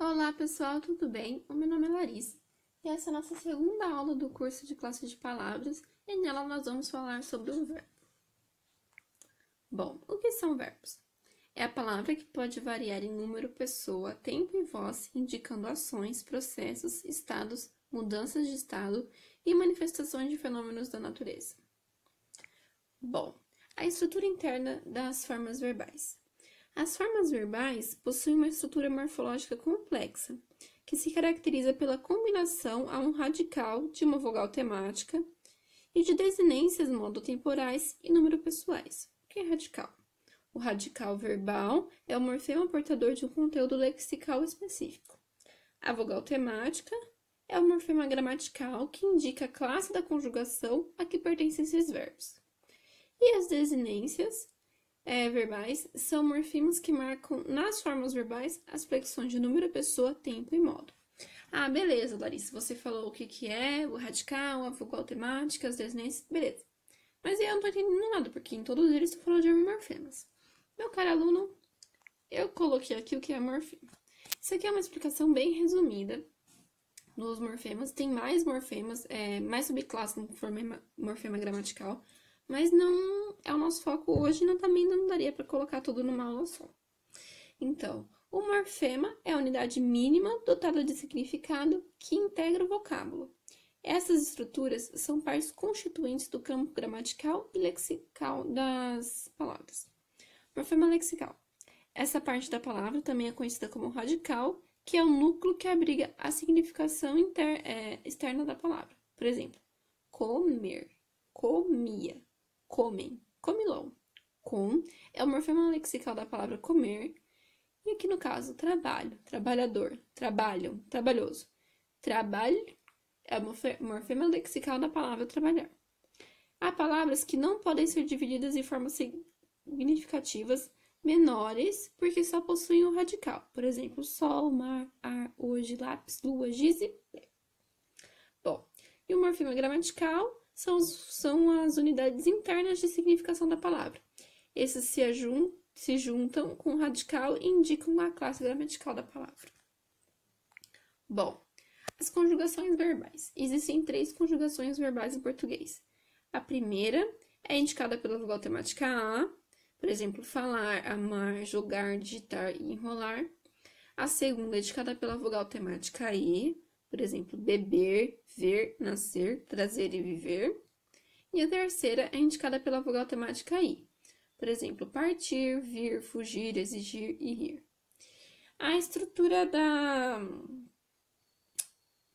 Olá pessoal, tudo bem? O meu nome é Larissa e essa é a nossa segunda aula do curso de classe de palavras e nela nós vamos falar sobre o verbo. Bom, o que são verbos? É a palavra que pode variar em número, pessoa, tempo e voz, indicando ações, processos, estados, mudanças de estado e manifestações de fenômenos da natureza. Bom, a estrutura interna das formas verbais. As formas verbais possuem uma estrutura morfológica complexa, que se caracteriza pela combinação a um radical de uma vogal temática e de desinências modotemporais e número pessoais. O que é radical? O radical verbal é o morfema portador de um conteúdo lexical específico. A vogal temática é o morfema gramatical que indica a classe da conjugação a que pertencem esses verbos. E as desinências é, verbais são morfemas que marcam nas formas verbais as flexões de número, pessoa, tempo e modo. Ah, beleza, Larissa, você falou o que, que é, o radical, a vogal temática, as desinências, beleza. Mas eu não estou entendendo nada, porque em todos eles tu falou de morfemas. Meu caro aluno, eu coloquei aqui o que é morfema. Isso aqui é uma explicação bem resumida dos morfemas. Tem mais morfemas, é, mais subclasses no morfema, morfema gramatical, mas não é o nosso foco hoje, não também não daria para colocar tudo numa aula só. Então, o morfema é a unidade mínima dotada de significado que integra o vocábulo. Essas estruturas são partes constituintes do campo gramatical e lexical das palavras. Morfema lexical. Essa parte da palavra também é conhecida como radical, que é o núcleo que abriga a significação é, externa da palavra. Por exemplo, comer, comia comem, comilão. Com é o morfema lexical da palavra comer, e aqui no caso, trabalho, trabalhador, trabalham, trabalhoso. Trabalho é o morfema lexical da palavra trabalhar. Há palavras que não podem ser divididas em formas significativas menores porque só possuem um radical. Por exemplo, sol, mar, ar, hoje, lápis, lua, giz e Bom, e o morfema gramatical são, são as unidades internas de significação da palavra. Esses se, ajun, se juntam com o radical e indicam a classe gramatical da palavra. Bom, as conjugações verbais. Existem três conjugações verbais em português. A primeira é indicada pela vogal temática A, por exemplo, falar, amar, jogar, digitar e enrolar. A segunda é indicada pela vogal temática E, por exemplo, beber, ver, nascer, trazer e viver. E a terceira é indicada pela vogal temática I. Por exemplo, partir, vir, fugir, exigir e rir. A estrutura da,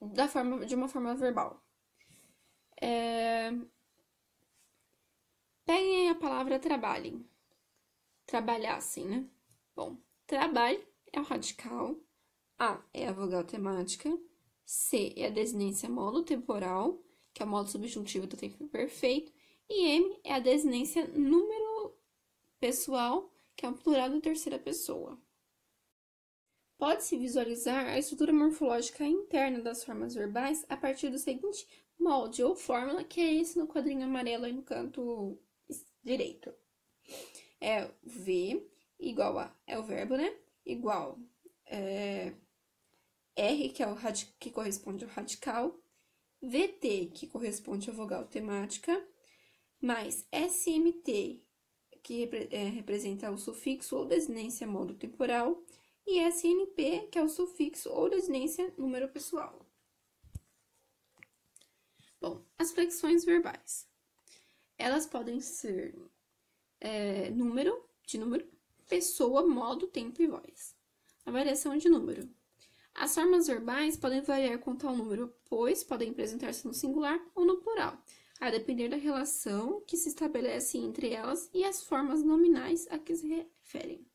da forma, de uma forma verbal. É, peguem a palavra trabalhem. Trabalhassem, né? Bom, trabalho é o radical, A é a vogal temática, C é a desinência monotemporal, que é o modo subjuntivo do tempo perfeito. E M é a desinência número pessoal, que é um plural da terceira pessoa. Pode-se visualizar a estrutura morfológica interna das formas verbais a partir do seguinte molde ou fórmula, que é esse no quadrinho amarelo aí no canto direito. É V igual a, é o verbo, né? Igual é, R, que é o que corresponde ao radical, VT, que corresponde à vogal temática, mais SMT, que é, representa o sufixo ou desinência modo temporal, e SNP, que é o sufixo ou desinência número pessoal. Bom, as flexões verbais. Elas podem ser é, número, de número, pessoa, modo, tempo e voz. A variação de número. As formas verbais podem variar quanto ao número, pois podem apresentar-se no singular ou no plural, a depender da relação que se estabelece entre elas e as formas nominais a que se referem.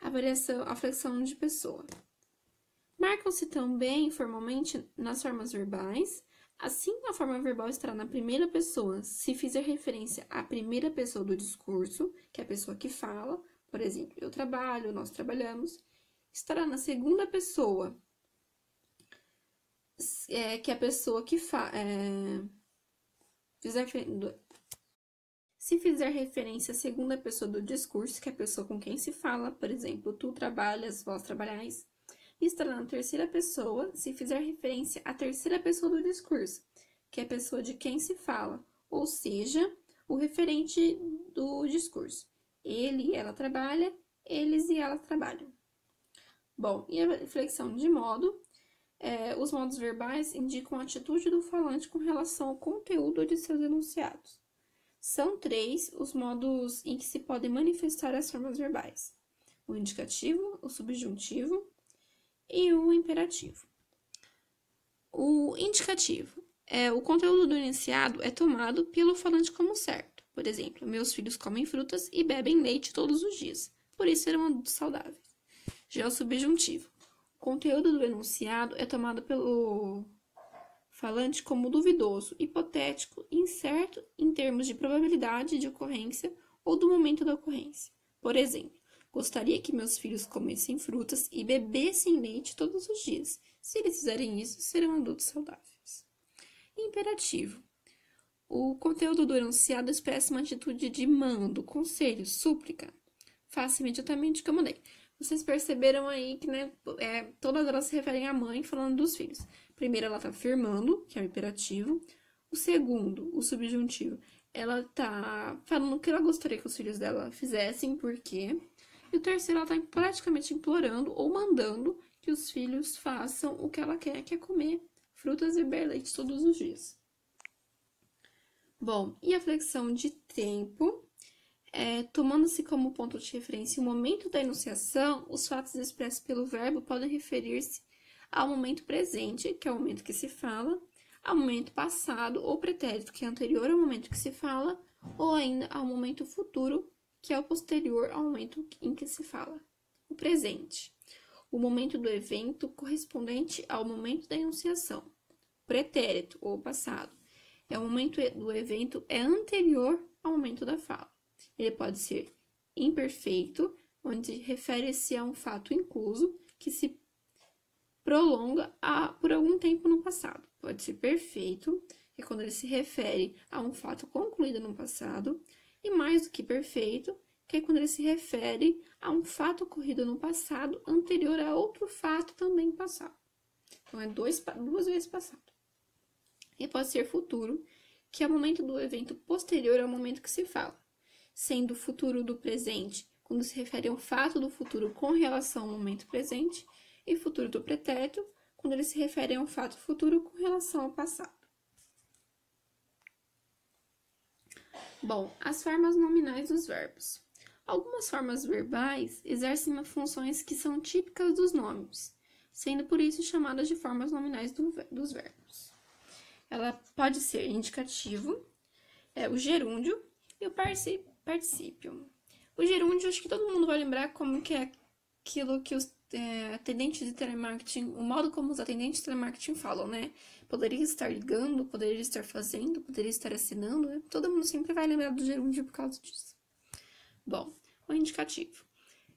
A variação, a flexão de pessoa. Marcam-se também formalmente nas formas verbais. Assim, a forma verbal estará na primeira pessoa se fizer referência à primeira pessoa do discurso, que é a pessoa que fala, por exemplo, eu trabalho, nós trabalhamos, estará na segunda pessoa, é, que é a pessoa que fa, é, fizer, se fizer referência à segunda pessoa do discurso, que é a pessoa com quem se fala, por exemplo, tu trabalhas, vós trabalhais, estará na terceira pessoa se fizer referência à terceira pessoa do discurso, que é a pessoa de quem se fala, ou seja, o referente do discurso. Ele, ela trabalha, eles e elas trabalham. Bom, e a inflexão de modo, é, os modos verbais indicam a atitude do falante com relação ao conteúdo de seus enunciados. São três os modos em que se podem manifestar as formas verbais: o indicativo, o subjuntivo e o imperativo. O indicativo é o conteúdo do enunciado é tomado pelo falante como certo. Por exemplo, meus filhos comem frutas e bebem leite todos os dias, por isso serão adultos saudáveis. Já é o subjuntivo. O conteúdo do enunciado é tomado pelo falante como duvidoso, hipotético, incerto em termos de probabilidade de ocorrência ou do momento da ocorrência. Por exemplo, gostaria que meus filhos comessem frutas e bebessem leite todos os dias. Se eles fizerem isso, serão adultos saudáveis. Imperativo. O conteúdo do enunciado expressa uma atitude de mando, conselho, súplica. Faça imediatamente o que eu mandei. Vocês perceberam aí que né, é, todas elas se referem à mãe falando dos filhos. Primeiro, ela está afirmando, que é o imperativo. O segundo, o subjuntivo, ela está falando o que ela gostaria que os filhos dela fizessem, por quê. E o terceiro, ela está praticamente implorando ou mandando que os filhos façam o que ela quer, que é comer frutas e beber leite todos os dias. Bom, e a flexão de tempo é, Tomando-se como ponto de referência o momento da enunciação, os fatos expressos pelo verbo podem referir-se ao momento presente, que é o momento que se fala, ao momento passado ou pretérito, que é anterior ao momento que se fala, ou ainda ao momento futuro, que é o posterior ao momento em que se fala. O presente. O momento do evento correspondente ao momento da enunciação. Pretérito ou passado. É o momento do evento é anterior ao momento da fala. Ele pode ser imperfeito, onde refere-se a um fato incluso que se prolonga a, por algum tempo no passado. Pode ser perfeito, que é quando ele se refere a um fato concluído no passado, e mais do que perfeito, que é quando ele se refere a um fato ocorrido no passado anterior a outro fato também passado. Então, é dois, duas vezes passado. E pode ser futuro, que é o momento do evento posterior ao momento que se fala sendo o futuro do presente quando se refere ao fato do futuro com relação ao momento presente, e futuro do pretérito quando ele se refere ao fato futuro com relação ao passado. Bom, as formas nominais dos verbos. Algumas formas verbais exercem funções que são típicas dos nomes, sendo por isso chamadas de formas nominais do, dos verbos. Ela pode ser indicativo, é, o gerúndio e o, Particípio. O gerúndio, acho que todo mundo vai lembrar como que é aquilo que os é, atendentes de telemarketing, o modo como os atendentes de telemarketing falam, né? Poderia estar ligando, poderia estar fazendo, poderia estar assinando, né? Todo mundo sempre vai lembrar do gerúndio por causa disso. Bom, o indicativo.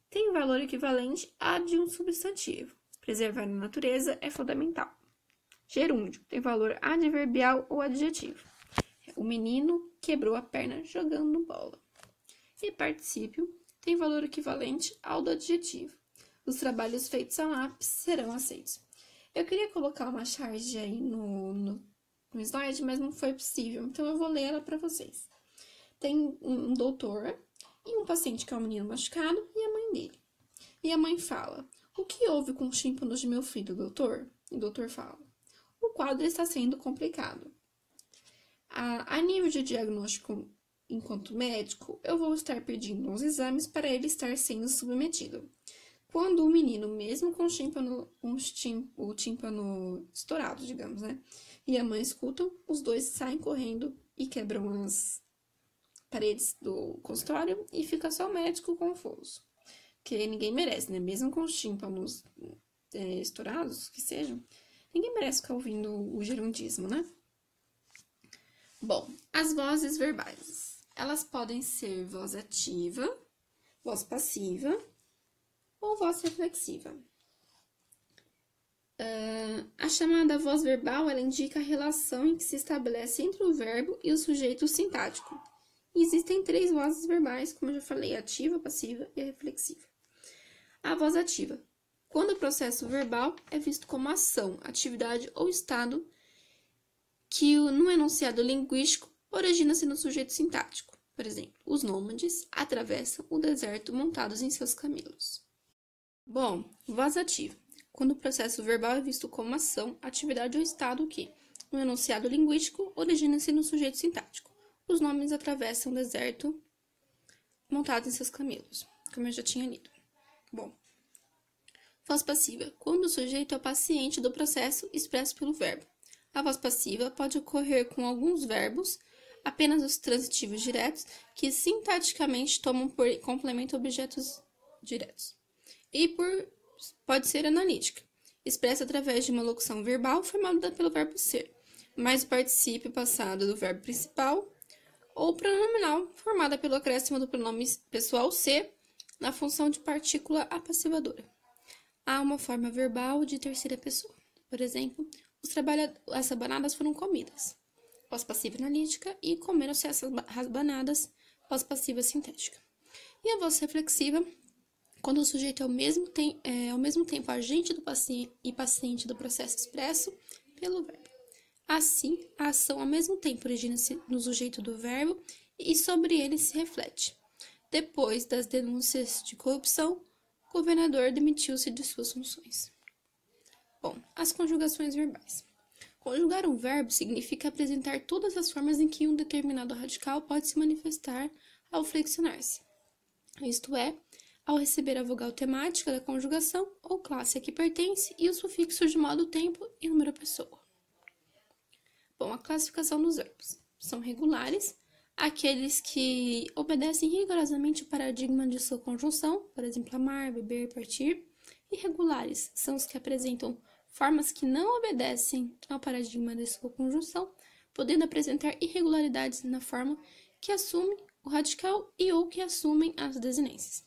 Tem valor equivalente a de um substantivo. Preservar a natureza é fundamental. Gerúndio. Tem valor adverbial ou adjetivo. O menino quebrou a perna jogando bola e participio tem valor equivalente ao do adjetivo. Os trabalhos feitos a lápis serão aceitos. Eu queria colocar uma charge aí no, no, no slide, mas não foi possível, então eu vou ler ela para vocês. Tem um doutor e um paciente que é um menino machucado e a mãe dele. E a mãe fala: O que houve com os tímpanos de meu filho, doutor? E o doutor fala: O quadro está sendo complicado. A, a nível de diagnóstico Enquanto médico, eu vou estar pedindo uns exames para ele estar sendo submetido. Quando o menino, mesmo com o tímpano, um o tímpano estourado, digamos, né? E a mãe escutam, os dois saem correndo e quebram as paredes do consultório e fica só o médico confuso. Que ninguém merece, né? Mesmo com os tímpanos é, estourados, que sejam, ninguém merece ficar ouvindo o gerundismo, né? Bom, as vozes verbais elas podem ser voz ativa, voz passiva ou voz reflexiva. Uh, a chamada voz verbal ela indica a relação em que se estabelece entre o verbo e o sujeito sintático. existem três vozes verbais, como eu já falei, ativa, passiva e reflexiva. A voz ativa, quando o processo verbal é visto como ação, atividade ou estado que no enunciado linguístico origina-se no sujeito sintático. Por exemplo, os nômades atravessam o deserto montados em seus camelos. Bom, voz ativa. Quando o processo verbal é visto como ação, atividade ou estado que, no enunciado linguístico, origina-se no sujeito sintático. Os nomes atravessam o deserto montados em seus camelos, como eu já tinha lido. Bom, voz passiva. Quando o sujeito é paciente do processo expresso pelo verbo. A voz passiva pode ocorrer com alguns verbos apenas os transitivos diretos, que sintaticamente tomam por complemento objetos diretos. E por pode ser analítica, expressa através de uma locução verbal formada pelo verbo ser, mais o particípio passado do verbo principal, ou pronominal, formada pelo acréscimo do pronome pessoal ser na função de partícula apassivadora. Há uma forma verbal de terceira pessoa. Por exemplo, os as abanadas foram comidas pós-passiva analítica, e comeram-se essas rasbanadas pós-passiva sintética. E a voz reflexiva, quando o sujeito é ao mesmo, tem, é, ao mesmo tempo agente do paciente e paciente do processo expresso pelo verbo. Assim, a ação ao mesmo tempo origina-se no sujeito do verbo e sobre ele se reflete. Depois das denúncias de corrupção, o governador demitiu-se de suas funções. Bom, as conjugações verbais. Conjugar um verbo significa apresentar todas as formas em que um determinado radical pode se manifestar ao flexionar-se, isto é, ao receber a vogal temática da conjugação ou classe a que pertence e o sufixo de modo tempo e número pessoa. Bom, a classificação dos verbos são regulares, aqueles que obedecem rigorosamente o paradigma de sua conjunção, por exemplo, amar, beber, partir, irregulares são os que apresentam formas que não obedecem ao paradigma da sua conjunção, podendo apresentar irregularidades na forma que assume o radical e ou que assumem as desinências.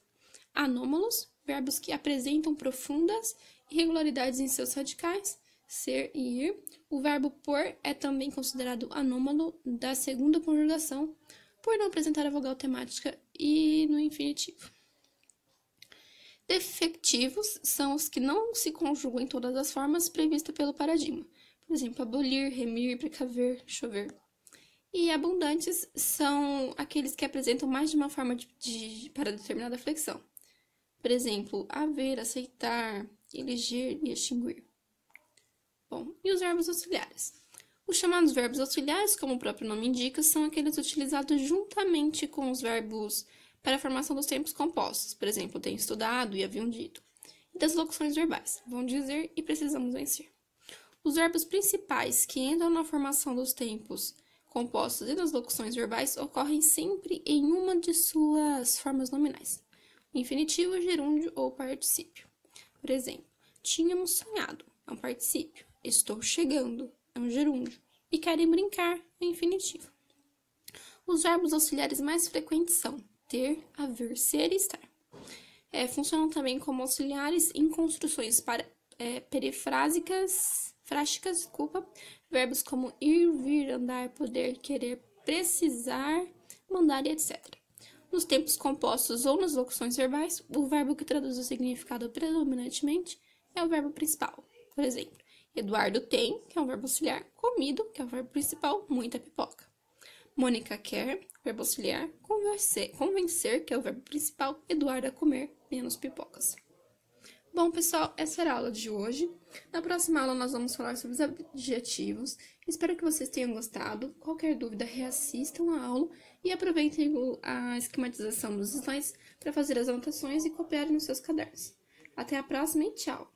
Anômalos, verbos que apresentam profundas irregularidades em seus radicais, ser e ir. O verbo por é também considerado anômalo da segunda conjugação, por não apresentar a vogal temática e no infinitivo. Defectivos são os que não se conjugam em todas as formas previstas pelo paradigma. Por exemplo, abolir, remir, precaver, chover. E abundantes são aqueles que apresentam mais de uma forma de, de, para determinada flexão. Por exemplo, haver, aceitar, eleger e extinguir. Bom, e os verbos auxiliares? Os chamados verbos auxiliares, como o próprio nome indica, são aqueles utilizados juntamente com os verbos para a formação dos tempos compostos. Por exemplo, tenho estudado e haviam dito. E das locuções verbais, vão dizer e precisamos vencer. Os verbos principais que entram na formação dos tempos compostos e das locuções verbais ocorrem sempre em uma de suas formas nominais, infinitivo, gerúndio ou particípio. Por exemplo, tínhamos sonhado é um particípio, estou chegando é um gerúndio e querem brincar é infinitivo. Os verbos auxiliares mais frequentes são ter, haver, ser e estar. É, funcionam também como auxiliares em construções para, é, perifrásicas, frásticas, desculpa, verbos como ir, vir, andar, poder, querer, precisar, mandar e etc. Nos tempos compostos ou nas locuções verbais, o verbo que traduz o significado predominantemente é o verbo principal. Por exemplo, Eduardo tem, que é um verbo auxiliar, comido, que é o verbo principal, muita pipoca. Mônica quer, verbo auxiliar, convencer, convencer, que é o verbo principal, Eduardo a comer menos pipocas. Bom, pessoal, essa era a aula de hoje. Na próxima aula, nós vamos falar sobre os adjetivos. Espero que vocês tenham gostado. Qualquer dúvida, reassistam a aula e aproveitem a esquematização dos slides para fazer as anotações e copiarem nos seus cadernos. Até a próxima e tchau!